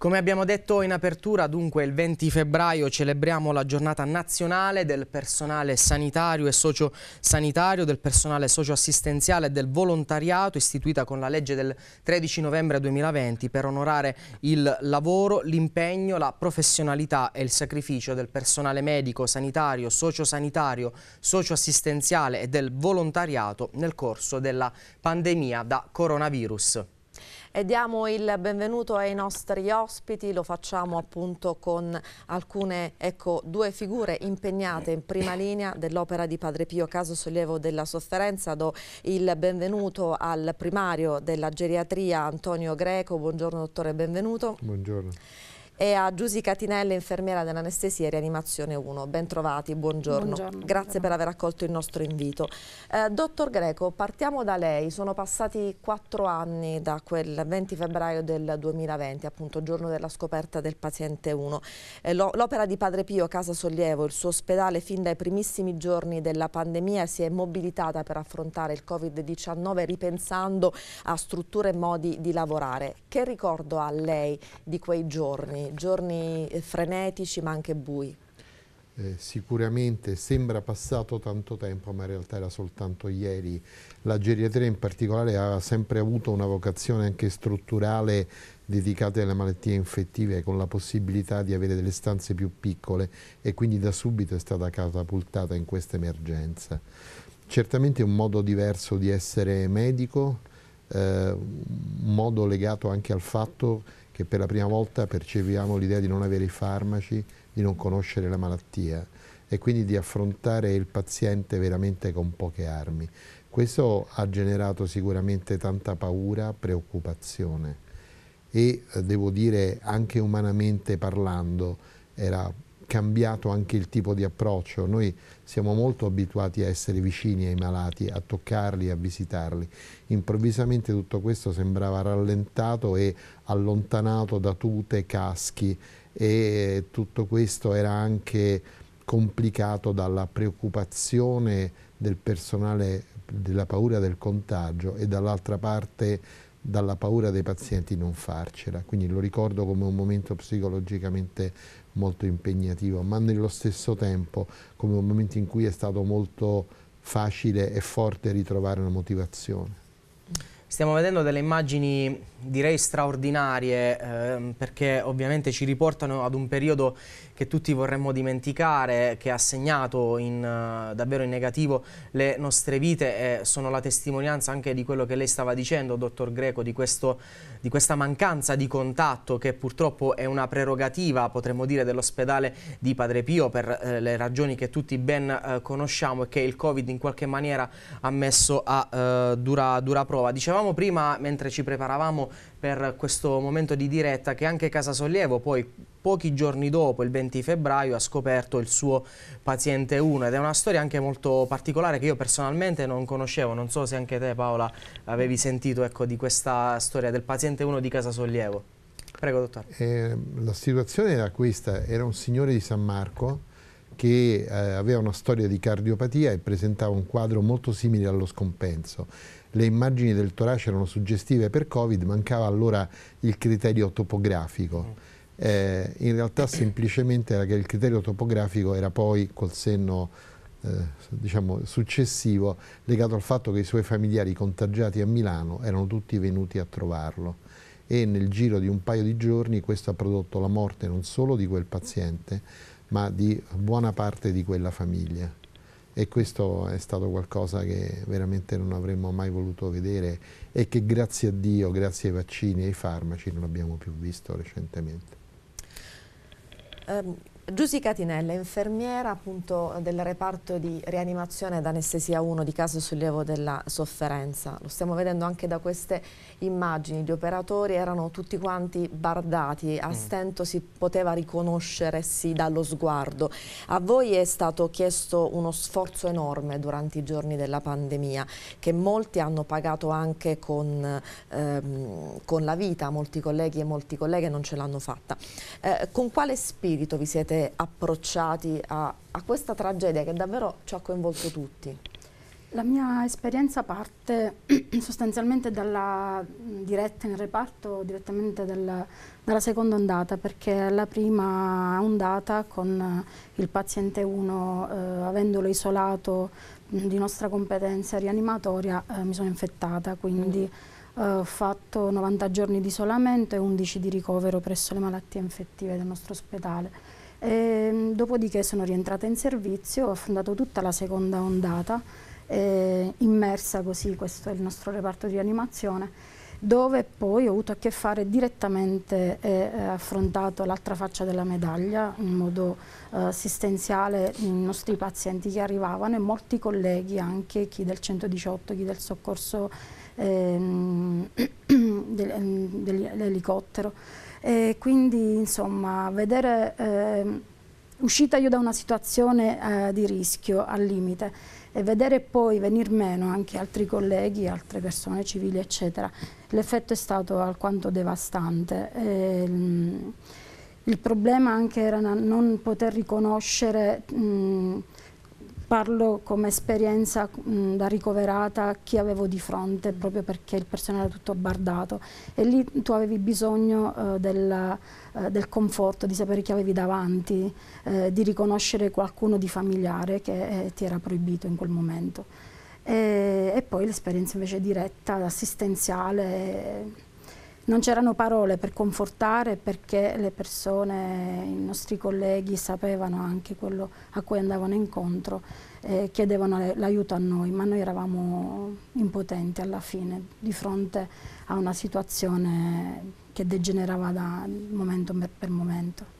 Come abbiamo detto in apertura, dunque il 20 febbraio celebriamo la giornata nazionale del personale sanitario e sociosanitario, del personale socioassistenziale e del volontariato istituita con la legge del 13 novembre 2020 per onorare il lavoro, l'impegno, la professionalità e il sacrificio del personale medico, sanitario, sociosanitario, socioassistenziale e del volontariato nel corso della pandemia da coronavirus. E diamo il benvenuto ai nostri ospiti, lo facciamo appunto con alcune, ecco, due figure impegnate in prima linea dell'opera di Padre Pio Caso Sollievo della Sofferenza. Do il benvenuto al primario della geriatria Antonio Greco, buongiorno dottore, benvenuto. Buongiorno e a Giusy Catinelli, infermiera dell'anestesia e rianimazione 1. Bentrovati, buongiorno. buongiorno Grazie buongiorno. per aver accolto il nostro invito. Eh, dottor Greco, partiamo da lei. Sono passati quattro anni da quel 20 febbraio del 2020, appunto giorno della scoperta del paziente 1. Eh, L'opera di Padre Pio Casa Sollievo, il suo ospedale, fin dai primissimi giorni della pandemia si è mobilitata per affrontare il Covid-19 ripensando a strutture e modi di lavorare. Che ricordo ha lei di quei giorni? giorni, eh, frenetici ma anche bui. Eh, sicuramente sembra passato tanto tempo ma in realtà era soltanto ieri la geriatria in particolare ha sempre avuto una vocazione anche strutturale dedicata alle malattie infettive con la possibilità di avere delle stanze più piccole e quindi da subito è stata catapultata in questa emergenza certamente un modo diverso di essere medico eh, un modo legato anche al fatto che per la prima volta percepiamo l'idea di non avere i farmaci, di non conoscere la malattia e quindi di affrontare il paziente veramente con poche armi. Questo ha generato sicuramente tanta paura, preoccupazione e eh, devo dire anche umanamente parlando era cambiato anche il tipo di approccio. Noi siamo molto abituati a essere vicini ai malati, a toccarli, a visitarli. Improvvisamente tutto questo sembrava rallentato e allontanato da tute, caschi e tutto questo era anche complicato dalla preoccupazione del personale della paura del contagio e dall'altra parte dalla paura dei pazienti non farcela. Quindi lo ricordo come un momento psicologicamente molto impegnativo, ma nello stesso tempo come un momento in cui è stato molto facile e forte ritrovare una motivazione. Stiamo vedendo delle immagini direi straordinarie eh, perché ovviamente ci riportano ad un periodo che tutti vorremmo dimenticare, che ha segnato in, eh, davvero in negativo le nostre vite e sono la testimonianza anche di quello che lei stava dicendo, dottor Greco, di, questo, di questa mancanza di contatto che purtroppo è una prerogativa, potremmo dire, dell'ospedale di Padre Pio per eh, le ragioni che tutti ben eh, conosciamo e che il Covid in qualche maniera ha messo a eh, dura, dura prova. Dicevamo dicevamo prima, mentre ci preparavamo per questo momento di diretta, che anche Casa Sollievo poi pochi giorni dopo, il 20 febbraio, ha scoperto il suo paziente 1 ed è una storia anche molto particolare che io personalmente non conoscevo, non so se anche te Paola avevi sentito ecco, di questa storia del paziente 1 di Casa Sollievo. Prego dottore. Eh, la situazione era questa, era un signore di San Marco che eh, aveva una storia di cardiopatia e presentava un quadro molto simile allo scompenso. Le immagini del torace erano suggestive per Covid, mancava allora il criterio topografico. Mm. Eh, in realtà semplicemente era che il criterio topografico era poi col senno eh, diciamo, successivo legato al fatto che i suoi familiari contagiati a Milano erano tutti venuti a trovarlo e nel giro di un paio di giorni questo ha prodotto la morte non solo di quel paziente ma di buona parte di quella famiglia. E questo è stato qualcosa che veramente non avremmo mai voluto vedere e che grazie a Dio, grazie ai vaccini e ai farmaci, non abbiamo più visto recentemente. Um Giussi Catinella, infermiera appunto del reparto di rianimazione ed anestesia 1 di caso sollievo della sofferenza. Lo stiamo vedendo anche da queste immagini. Gli operatori erano tutti quanti bardati, a mm. stento si poteva riconoscersi dallo sguardo. A voi è stato chiesto uno sforzo enorme durante i giorni della pandemia che molti hanno pagato anche con, ehm, con la vita, molti colleghi e molti colleghe non ce l'hanno fatta. Eh, con quale spirito vi siete eh, approcciati a, a, questa tragedia che davvero ci ha coinvolto tutti? La mia esperienza parte sostanzialmente dalla diretta in reparto, direttamente dal, dalla seconda ondata, perché la prima ondata con il paziente 1, eh, avendolo isolato di nostra competenza rianimatoria, eh, mi sono infettata, quindi... Mm eh, ho fatto 90 giorni di isolamento e 11 di ricovero presso le malattie infettive del nostro ospedale. E, ehm, dopodiché sono rientrata in servizio, ho affrontato tutta la seconda ondata, eh, immersa così, questo è il nostro reparto di animazione, dove poi ho avuto a che fare direttamente e eh, eh affrontato l'altra faccia della medaglia in modo eh, assistenziale i nostri pazienti che arrivavano e molti colleghi, anche chi del 118, chi del soccorso ehm, ehm, dell'elicottero. E quindi insomma vedere eh, uscita io da una situazione eh, di rischio al limite e vedere poi venir meno anche altri colleghi, altre persone civili eccetera, l'effetto è stato alquanto devastante. E, ehm, il problema anche era non poter riconoscere mh, Parlo come esperienza mh, da ricoverata chi avevo di fronte, proprio perché il personale era tutto bardato e lì tu avevi bisogno eh, del, eh, del, conforto, di sapere chi avevi davanti, eh, di riconoscere qualcuno di familiare che eh, ti era proibito in quel momento. E, e poi l'esperienza invece diretta, assistenziale non c'erano parole per confortare perché le persone, i nostri colleghi sapevano anche quello a cui andavano incontro e chiedevano l'aiuto a noi, ma noi eravamo impotenti alla fine di fronte a una situazione che degenerava da momento per momento.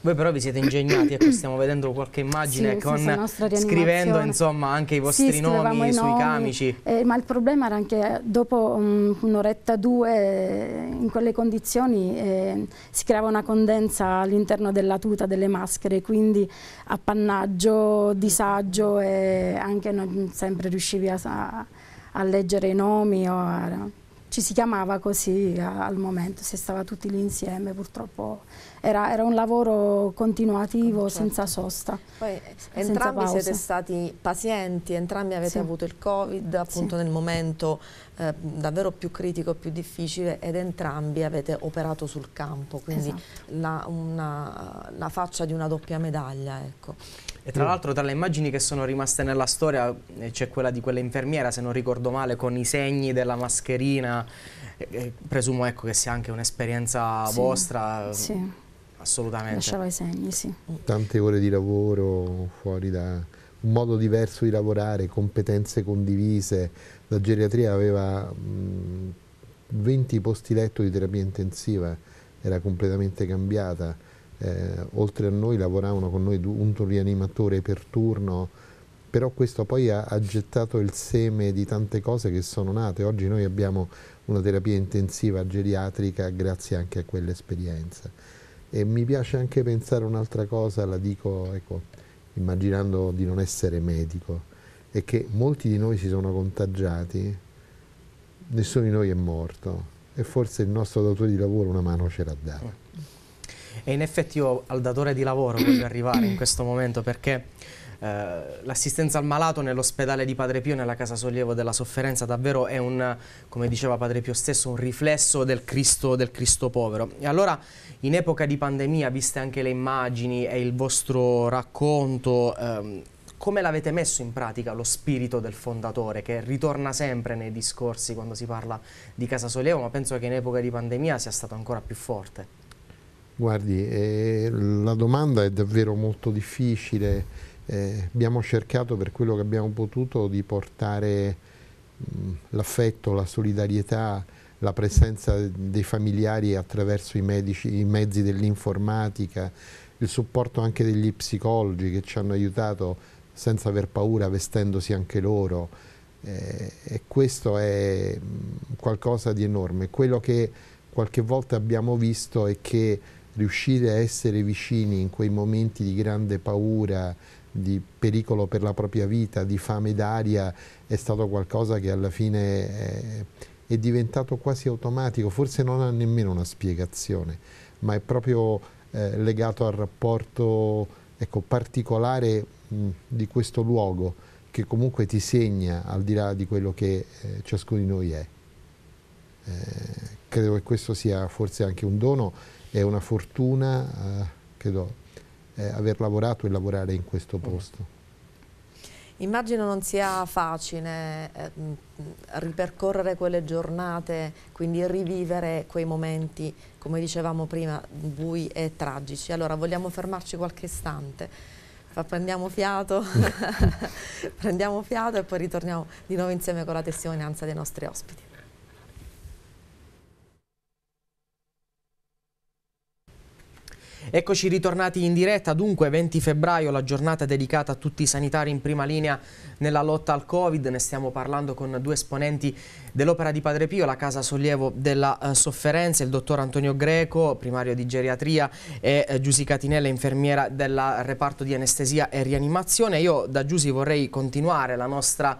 Voi però vi siete ingegnati, ecco stiamo vedendo qualche immagine sì, con, sì, scrivendo insomma anche i vostri sì, nomi sui nomi, camici. Eh, ma il problema era anche dopo um, un'oretta, due, eh, in quelle condizioni eh, si creava una condensa all'interno della tuta, delle maschere, quindi appannaggio, disagio e anche non sempre riuscivi a, a, leggere i nomi o a, ci si chiamava così al momento, si stava tutti lì insieme purtroppo era, era un lavoro continuativo certo. senza sosta. Poi senza entrambi pausa. siete stati pazienti, entrambi avete sì. avuto il Covid appunto sì. nel momento eh, davvero più critico, più difficile ed entrambi avete operato sul campo, quindi esatto. la, una, la, faccia di una doppia medaglia. Ecco. E tra l'altro tra le immagini che sono rimaste nella storia eh, c'è quella di quell'infermiera, se non ricordo male, con i segni della mascherina. Eh, presumo ecco, che sia anche un'esperienza sì, vostra. Sì. Assolutamente. Lasciava i segni, sì. Tante ore di lavoro fuori da un modo diverso di lavorare, competenze condivise. La geriatria aveva mh, mm, 20 posti letto di terapia intensiva, era completamente cambiata. Eh, oltre a noi lavoravano con noi un rianimatore per turno, però questo poi ha, ha gettato il seme di tante cose che sono nate. Oggi noi abbiamo una terapia intensiva geriatrica grazie anche a quell'esperienza. E mi piace anche pensare un'altra cosa, la dico ecco, immaginando di non essere medico, è che molti di noi si sono contagiati, nessuno di noi è morto e forse il nostro datore di lavoro una mano ce l'ha data. Eh. E in effetti io al datore di lavoro voglio arrivare in questo momento perché eh, l'assistenza al malato nell'ospedale di Padre Pio, nella casa sollievo della sofferenza, davvero è un, come diceva Padre Pio stesso, un riflesso del Cristo, del Cristo povero. E allora in epoca di pandemia, viste anche le immagini e il vostro racconto, ehm, come l'avete messo in pratica lo spirito del fondatore che ritorna sempre nei discorsi quando si parla di Casa Sollievo, ma penso che in epoca di pandemia sia stato ancora più forte? Guardi, eh, la domanda è davvero molto difficile eh, abbiamo cercato per quello che abbiamo potuto di portare mm, l'affetto, la solidarietà, la presenza dei familiari attraverso i, medici, i mezzi dell'informatica, il supporto anche degli psicologi che ci hanno aiutato senza aver paura, vestendosi anche loro. Eh, e questo è mm, qualcosa di enorme. Quello che qualche volta abbiamo visto è che riuscire a essere vicini in quei momenti di grande paura, di pericolo per la propria vita, di fame d'aria, è stato qualcosa che alla fine è, eh, è diventato quasi automatico, forse non ha nemmeno una spiegazione, ma è proprio eh, legato al rapporto ecco, particolare mh, di questo luogo che comunque ti segna al di là di quello che eh, ciascuno di noi è. Eh, credo che questo sia forse anche un dono è una fortuna, eh, credo, eh, aver lavorato e lavorare in questo posto. Immagino non sia facile eh, mm, mm, ripercorrere quelle giornate, quindi rivivere quei momenti, come dicevamo prima, bui e tragici. Allora, vogliamo fermarci qualche istante, prendiamo fiato, prendiamo fiato e poi ritorniamo di nuovo insieme con la testimonianza dei nostri ospiti. Eccoci ritornati in diretta, dunque 20 febbraio, la giornata dedicata a tutti i sanitari in prima linea nella lotta al Covid, ne stiamo parlando con due esponenti dell'Opera di Padre Pio, la casa sollievo della eh, sofferenza, il dottor Antonio Greco, primario di geriatria e eh, Giusy Catinella, infermiera del reparto di anestesia e rianimazione. Io da Giusy vorrei continuare la nostra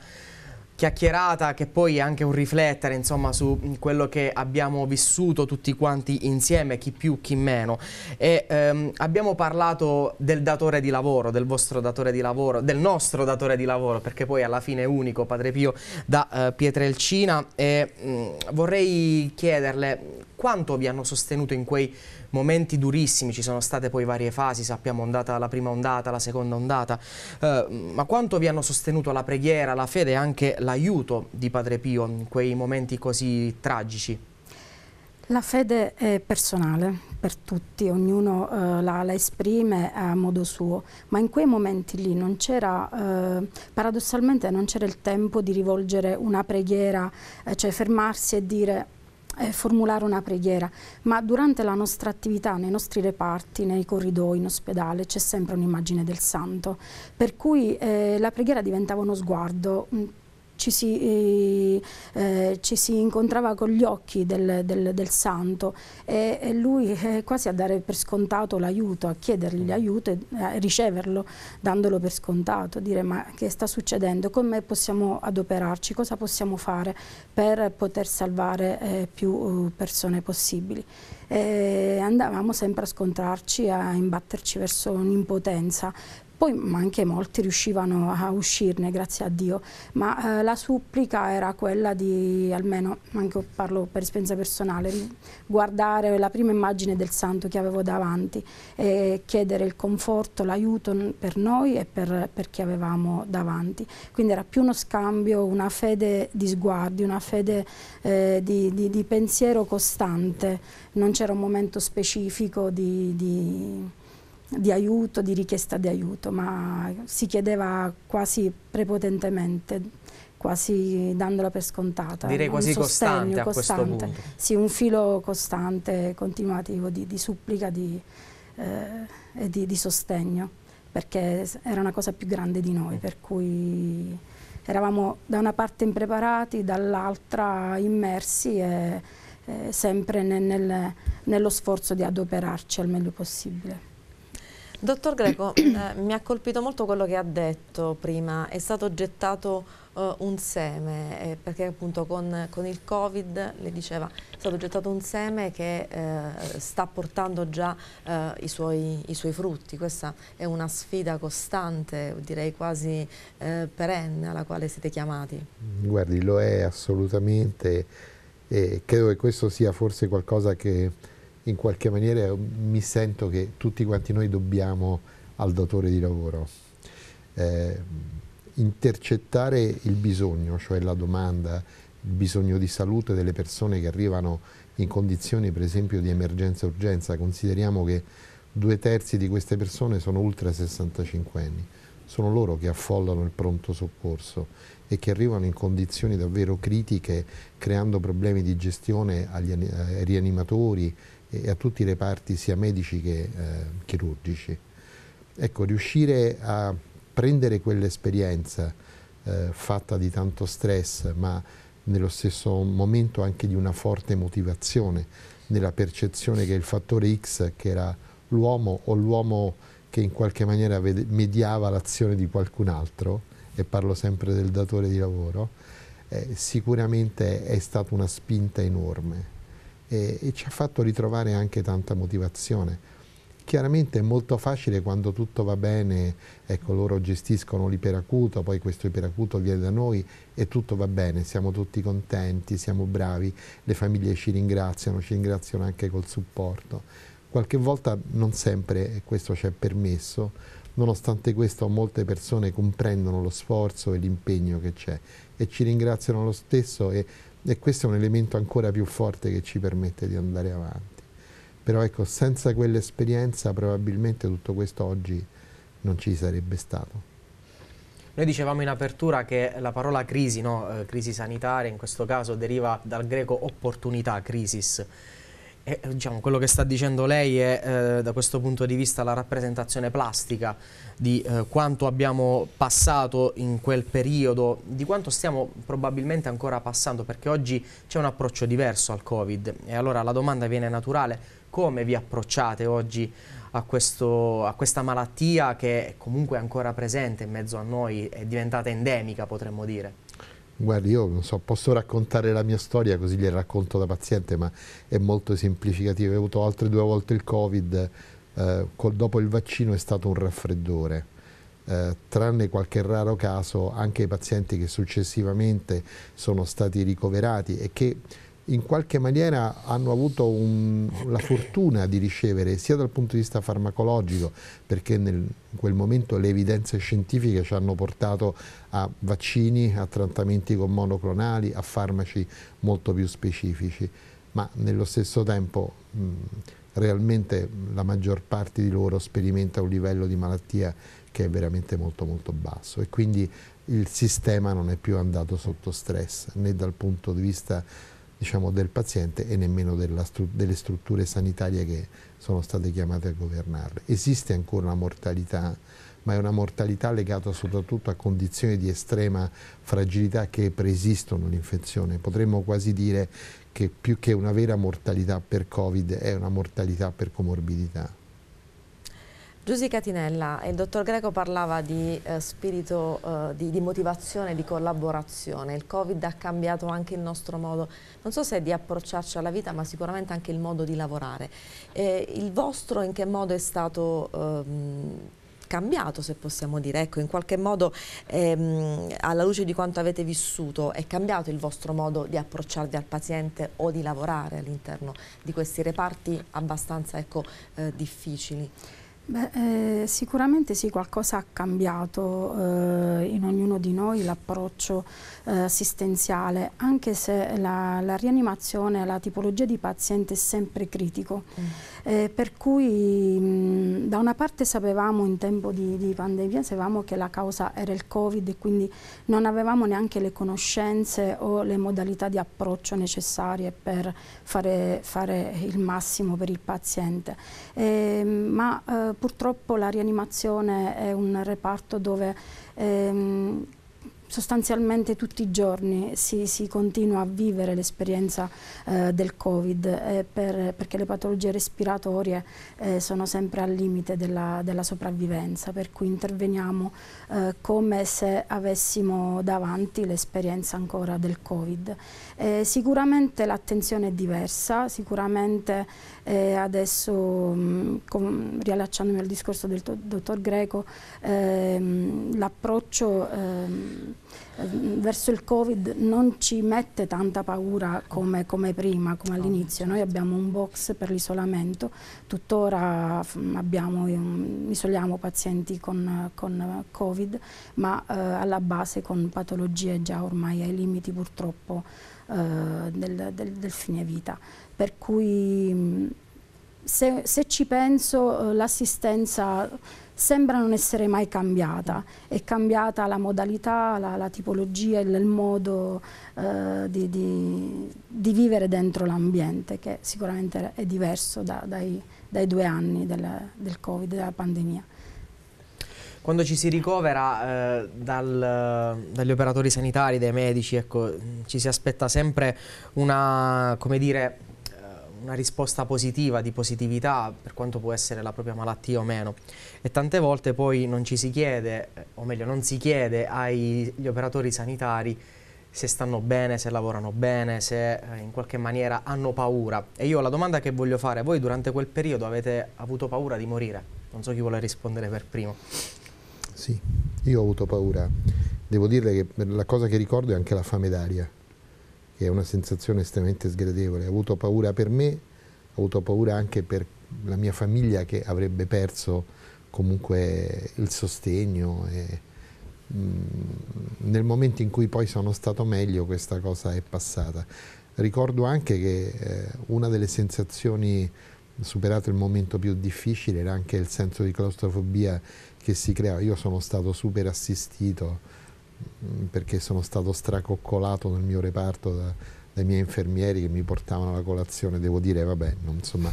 chiacchierata che poi è anche un riflettere insomma, su mm, quello che abbiamo vissuto tutti quanti insieme, chi più chi meno. E, ehm, abbiamo parlato del datore di lavoro, del vostro datore di lavoro, del nostro datore di lavoro, perché poi alla fine è unico, Padre Pio da eh, Pietrelcina. E, mh, mm, vorrei chiederle quanto vi hanno sostenuto in quei momenti durissimi, ci sono state poi varie fasi, sappiamo ondata, la prima ondata, la seconda ondata, eh, ma quanto vi hanno sostenuto la preghiera, la fede e anche l'aiuto di Padre Pio in quei momenti così tragici? La fede è personale per tutti, ognuno eh, la, la, esprime a modo suo, ma in quei momenti lì non c'era, eh, paradossalmente non c'era il tempo di rivolgere una preghiera, eh, cioè fermarsi e dire eh, formulare una preghiera, ma durante la nostra attività, nei nostri reparti, nei corridoi, in ospedale, c'è sempre un'immagine del santo, per cui eh, la preghiera diventava uno sguardo ci si, eh, eh, ci si, incontrava con gli occhi del, del, del santo e, e lui eh, quasi a dare per scontato l'aiuto, a chiedergli mm. aiuto e eh, a riceverlo dandolo per scontato, dire ma che sta succedendo, come possiamo adoperarci, cosa possiamo fare per poter salvare eh, più eh, persone possibili. E andavamo sempre a scontrarci, a imbatterci verso un'impotenza poi ma anche molti riuscivano a uscirne grazie a Dio, ma eh, la supplica era quella di, almeno anche parlo per esperienza personale, guardare la prima immagine del santo che avevo davanti e chiedere il conforto, l'aiuto per noi e per, per, chi avevamo davanti. Quindi era più uno scambio, una fede di sguardi, una fede eh, di, di, di, pensiero costante, non c'era un momento specifico di, di di aiuto, di richiesta di aiuto, ma si chiedeva quasi prepotentemente, quasi dandola per scontata. Direi quasi costante, costante Sì, un filo costante, continuativo di, di supplica di, eh, e di, di sostegno, perché era una cosa più grande di noi, per cui eravamo da una parte impreparati, dall'altra immersi e, e sempre nel, nello sforzo di adoperarci al meglio possibile. Dottor Greco, eh, mi ha colpito molto quello che ha detto prima, è stato gettato eh, un seme, eh, perché appunto con, con, il Covid, le diceva, è stato gettato un seme che eh, sta portando già eh, i suoi, i, suoi, frutti, questa è una sfida costante, direi quasi eh, perenne alla quale siete chiamati. Guardi, lo è assolutamente e credo che questo sia forse qualcosa che in qualche maniera mi sento che tutti quanti noi dobbiamo al datore di lavoro. Eh, intercettare il bisogno, cioè la domanda, il bisogno di salute delle persone che arrivano in condizioni per esempio di emergenza-urgenza, e consideriamo che due terzi di queste persone sono oltre 65 anni, sono loro che affollano il pronto soccorso e che arrivano in condizioni davvero critiche creando problemi di gestione agli eh, rianimatori, e a tutti i reparti sia medici che eh, chirurgici. Ecco, riuscire a prendere quell'esperienza eh, fatta di tanto stress, ma nello stesso momento anche di una forte motivazione, nella percezione che il fattore X, che era l'uomo o l'uomo che in qualche maniera mediava l'azione di qualcun altro, e parlo sempre del datore di lavoro, eh, sicuramente è stata una spinta enorme e, e ci ha fatto ritrovare anche tanta motivazione. Chiaramente è molto facile quando tutto va bene, ecco loro gestiscono l'iperacuto, poi questo iperacuto viene da noi e tutto va bene, siamo tutti contenti, siamo bravi, le famiglie ci ringraziano, ci ringraziano anche col supporto. Qualche volta non sempre questo ci è permesso, nonostante questo molte persone comprendono lo sforzo e l'impegno che c'è e ci ringraziano lo stesso e e questo è un elemento ancora più forte che ci permette di andare avanti. Però ecco, senza quell'esperienza probabilmente tutto questo oggi non ci sarebbe stato. Noi dicevamo in apertura che la parola crisi, no? Eh, crisi sanitaria in questo caso deriva dal greco opportunità, crisis. Eh, eh, diciamo, quello che sta dicendo lei è eh, da questo punto di vista la rappresentazione plastica di eh, quanto abbiamo passato in quel periodo, di quanto stiamo probabilmente ancora passando, perché oggi c'è un approccio diverso al Covid e allora la domanda viene naturale, come vi approcciate oggi a, questo, a questa malattia che è comunque ancora presente in mezzo a noi, è diventata endemica potremmo dire? Guardi, io non so, posso raccontare la mia storia così gliela racconto da paziente, ma è molto semplificativa. Ho avuto altre due volte il Covid, eh, col, dopo il vaccino è stato un raffreddore. Eh, tranne qualche raro caso, anche i pazienti che successivamente sono stati ricoverati e che in qualche maniera hanno avuto un, la fortuna di ricevere sia dal punto di vista farmacologico perché nel, in quel momento le evidenze scientifiche ci hanno portato a vaccini, a trattamenti con monoclonali, a farmaci molto più specifici ma nello stesso tempo mh, realmente la maggior parte di loro sperimenta un livello di malattia che è veramente molto molto basso e quindi il sistema non è più andato sotto stress né dal punto di vista diciamo, del paziente e nemmeno stru delle strutture sanitarie che sono state chiamate a governarle. Esiste ancora una mortalità, ma è una mortalità legata soprattutto a condizioni di estrema fragilità che preesistono l'infezione. Potremmo quasi dire che più che una vera mortalità per Covid è una mortalità per comorbidità. Giussi Catinella, il dottor Greco parlava di eh, spirito eh, di, di, motivazione, di collaborazione. Il Covid ha cambiato anche il nostro modo, non so se di approcciarci alla vita, ma sicuramente anche il modo di lavorare. Eh, il vostro in che modo è stato ehm, cambiato, se possiamo dire? Ecco, in qualche modo, ehm, alla luce di quanto avete vissuto, è cambiato il vostro modo di approcciarvi al paziente o di lavorare all'interno di questi reparti abbastanza ecco, eh, difficili? Beh, eh, sicuramente sì, qualcosa ha cambiato eh, in ognuno di noi l'approccio eh, assistenziale, anche se la, la, rianimazione, la tipologia di paziente è sempre critico. Mm. Eh, per cui mh, da una parte sapevamo in tempo di, di, pandemia, sapevamo che la causa era il Covid e quindi non avevamo neanche le conoscenze o le modalità di approccio necessarie per fare, fare il massimo per il paziente. Ehm, ma eh, purtroppo la rianimazione è un reparto dove ehm, sostanzialmente tutti i giorni si, si continua a vivere l'esperienza eh, del Covid eh, per, perché le patologie respiratorie eh, sono sempre al limite della, della sopravvivenza, per cui interveniamo eh, come se avessimo davanti l'esperienza ancora del Covid. Eh, sicuramente l'attenzione è diversa, sicuramente eh, adesso, mh, mm, com, riallacciandomi al discorso del dottor Greco, ehm, l'approccio ehm, eh, verso il Covid non ci mette tanta paura come, come prima, come all'inizio. Noi abbiamo un box per l'isolamento, tuttora mm, abbiamo, mm, isoliamo pazienti con, con eh, Covid, ma eh, alla base con patologie già ormai ai limiti purtroppo eh, del, del, del, fine vita. Per cui mm, se, se ci penso eh, l'assistenza sembra non essere mai cambiata. È cambiata la modalità, la, la tipologia, il, il modo eh, di, di, di, vivere dentro l'ambiente, che sicuramente è diverso da, dai, dai, due anni del, del Covid, della pandemia. Quando ci si ricovera eh, dal, dagli operatori sanitari, dai medici, ecco, ci si aspetta sempre una, come dire, una risposta positiva, di positività per quanto può essere la propria malattia o meno. E tante volte poi non ci si chiede, o meglio non si chiede agli operatori sanitari se stanno bene, se lavorano bene, se eh, in qualche maniera hanno paura. E io la domanda che voglio fare, voi durante quel periodo avete avuto paura di morire? Non so chi vuole rispondere per primo. Sì, io ho avuto paura. Devo dirle che la cosa che ricordo è anche la fame d'aria che è una sensazione estremamente sgradevole. Ho avuto paura per me, ho avuto paura anche per la mia famiglia che avrebbe perso comunque il sostegno. E, mm, nel momento in cui poi sono stato meglio questa cosa è passata. Ricordo anche che eh, una delle sensazioni superato il momento più difficile era anche il senso di claustrofobia che si creava. Io sono stato super assistito perché sono stato stracoccolato nel mio reparto da, dai miei infermieri che mi portavano la colazione, devo dire, vabbè, insomma,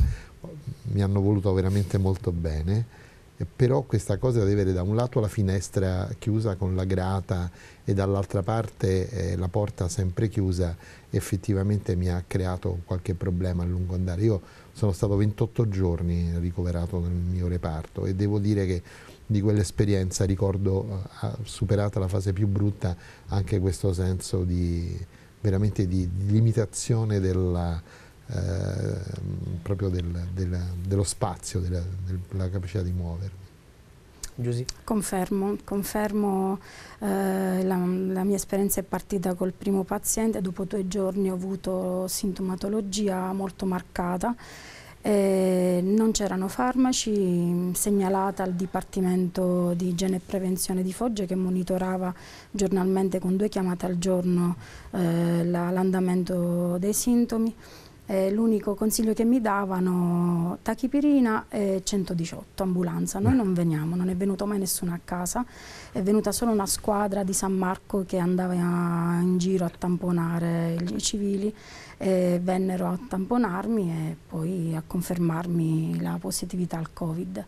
mi hanno voluto veramente molto bene però questa cosa di avere da un lato la finestra chiusa con la grata e dall'altra parte eh, la porta sempre chiusa effettivamente mi ha creato qualche problema a lungo andare. Io sono stato 28 giorni ricoverato nel mio reparto e devo dire che di quell'esperienza ricordo eh, superata la fase più brutta anche questo senso di veramente di, di limitazione della, Ehm, proprio del, del, dello spazio, della, della capacità di muovermi. Giusy? Confermo, confermo eh, la, la, mia esperienza è partita col primo paziente, dopo due giorni ho avuto sintomatologia molto marcata, eh, non c'erano farmaci, mm, segnalata al Dipartimento di Igiene e Prevenzione di Foggia che monitorava giornalmente con due chiamate al giorno eh, l'andamento dei sintomi eh, l'unico consiglio che mi davano tachipirina e 118 ambulanza noi mm. non veniamo non è venuto mai nessuno a casa è venuta solo una squadra di San Marco che andava in giro a tamponare i civili e vennero a tamponarmi e poi a confermarmi la positività al covid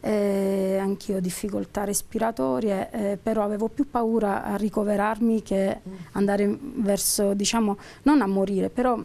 eh, anch'io difficoltà respiratorie, eh, però avevo più paura a ricoverarmi che mm. andare verso, diciamo, non a morire, però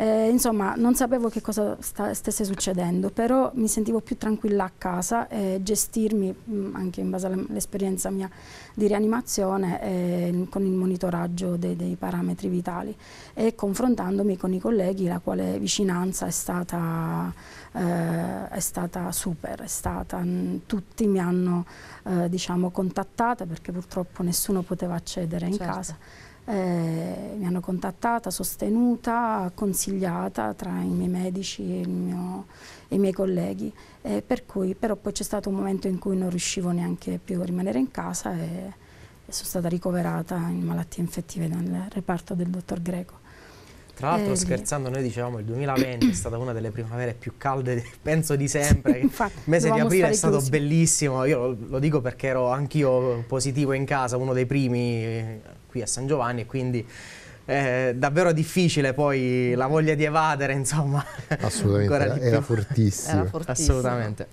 eh, insomma, non sapevo che cosa stesse succedendo, però mi sentivo più tranquilla a casa e gestirmi, mh, mm, anche in base all'esperienza mia di rianimazione, eh, con il monitoraggio dei, dei parametri vitali e confrontandomi con i colleghi, la quale vicinanza è stata, eh, è stata super, è stata, mh, mm, tutti mi hanno eh, diciamo, contattata perché purtroppo nessuno poteva accedere certo. in casa eh, mi hanno contattata, sostenuta, consigliata tra i miei medici e, mio, e i miei colleghi, eh, per cui però poi c'è stato un momento in cui non riuscivo neanche più a rimanere in casa e, e sono stata ricoverata in malattie infettive nel reparto del dottor Greco. Tra l'altro eh, scherzando noi dicevamo che il 2020 è stata una delle primavere più calde penso di sempre. Il mese di aprile è stato chiusi. bellissimo, io lo, lo dico perché ero anch'io positivo in casa, uno dei primi qui a San Giovanni e quindi è eh, davvero difficile poi la voglia di evadere, insomma. Assolutamente, era, era fortissima. Assolutamente.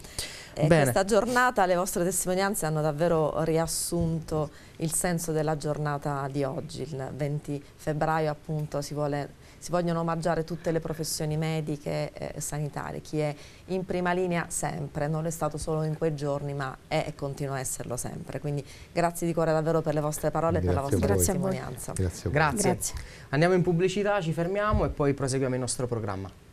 E Bene. questa giornata, le vostre testimonianze hanno davvero riassunto il senso della giornata di oggi, il 20 febbraio appunto si vuole si vogliono omaggiare tutte le professioni mediche e eh, sanitarie, chi è in prima linea sempre, non è stato solo in quei giorni ma è e continua a esserlo sempre. Quindi grazie di cuore davvero per le vostre parole e per la vostra grazie testimonianza. Grazie, grazie. grazie. Andiamo in pubblicità, ci fermiamo e poi proseguiamo il nostro programma.